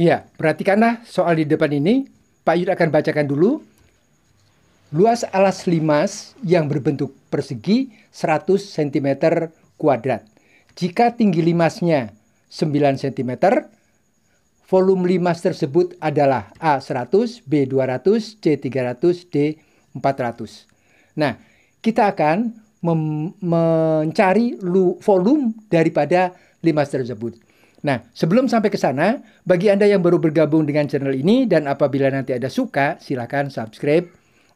Iya, perhatikanlah soal di depan ini. Pak Yud akan bacakan dulu. Luas alas limas yang berbentuk persegi 100 cm kuadrat. Jika tinggi limasnya 9 cm, volume limas tersebut adalah A100, B200, C300, D400. Nah, kita akan mencari volume daripada limas tersebut. Nah, sebelum sampai ke sana, bagi Anda yang baru bergabung dengan channel ini dan apabila nanti ada suka, silakan subscribe,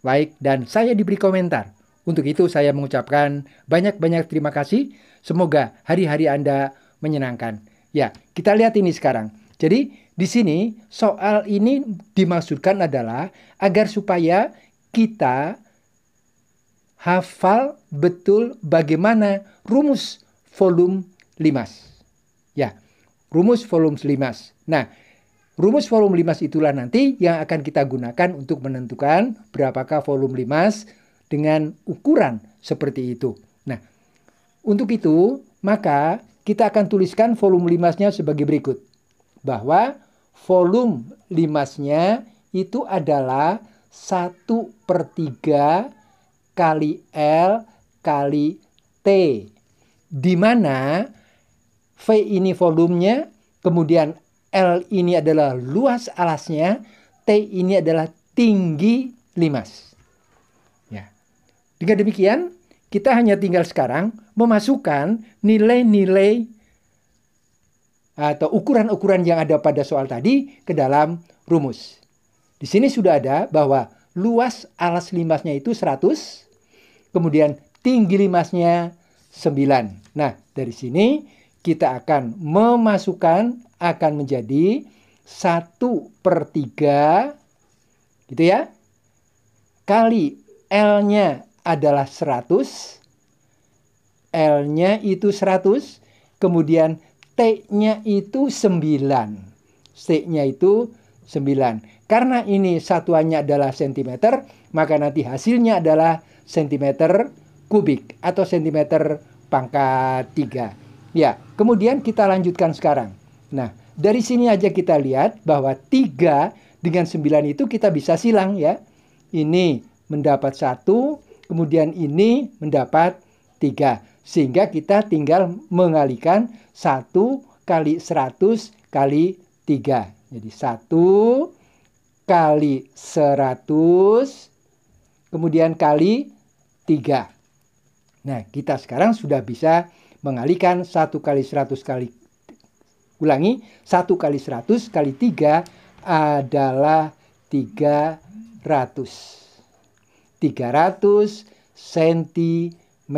like, dan saya diberi komentar. Untuk itu saya mengucapkan banyak-banyak terima kasih. Semoga hari-hari Anda menyenangkan. Ya, kita lihat ini sekarang. Jadi, di sini soal ini dimaksudkan adalah agar supaya kita hafal betul bagaimana rumus volume limas. Ya, rumus volume limas. Nah, rumus volume limas itulah nanti yang akan kita gunakan untuk menentukan berapakah volume limas dengan ukuran seperti itu. Nah, untuk itu, maka kita akan tuliskan volume limasnya sebagai berikut. Bahwa volume limasnya itu adalah 1 per 3 kali L kali T. Di mana V ini volumenya, kemudian L ini adalah luas alasnya, T ini adalah tinggi limas. Ya. Dengan demikian, kita hanya tinggal sekarang memasukkan nilai-nilai atau ukuran-ukuran yang ada pada soal tadi ke dalam rumus. Di sini sudah ada bahwa luas alas limasnya itu 100, kemudian tinggi limasnya 9. Nah, dari sini kita akan memasukkan akan menjadi 1 per 3 gitu ya kali L-nya adalah 100 L-nya itu 100 kemudian T-nya itu 9 T-nya itu 9 karena ini satuannya adalah cm, maka nanti hasilnya adalah cm kubik atau cm pangkat 3 Ya, kemudian kita lanjutkan sekarang. Nah, dari sini aja kita lihat bahwa 3 dengan 9 itu kita bisa silang ya. Ini mendapat 1, kemudian ini mendapat 3. Sehingga kita tinggal mengalikan 1 kali 100 kali 3. Jadi 1 kali 100, kemudian kali 3. Nah, kita sekarang sudah bisa Mengalikan 1 kali 100 kali ulangi 1 kali 100 kali 3 adalah 300. 300 cm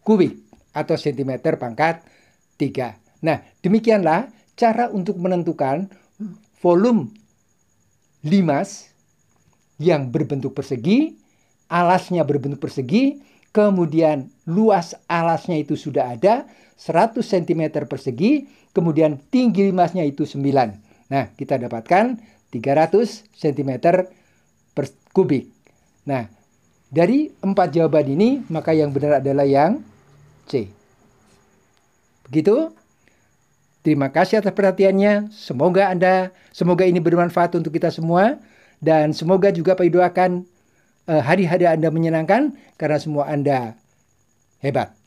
kubik atau cm pangkat 3. Nah, demikianlah cara untuk menentukan volume limas yang berbentuk persegi, alasnya berbentuk persegi, kemudian luas alasnya itu sudah ada 100 cm persegi, kemudian tinggi limasnya itu 9. Nah, kita dapatkan 300 cm per kubik. Nah, dari empat jawaban ini, maka yang benar adalah yang C. Begitu. Terima kasih atas perhatiannya. Semoga Anda, semoga ini bermanfaat untuk kita semua. Dan semoga juga Pak doakan Eh, hari-hari Anda menyenangkan karena semua Anda hebat.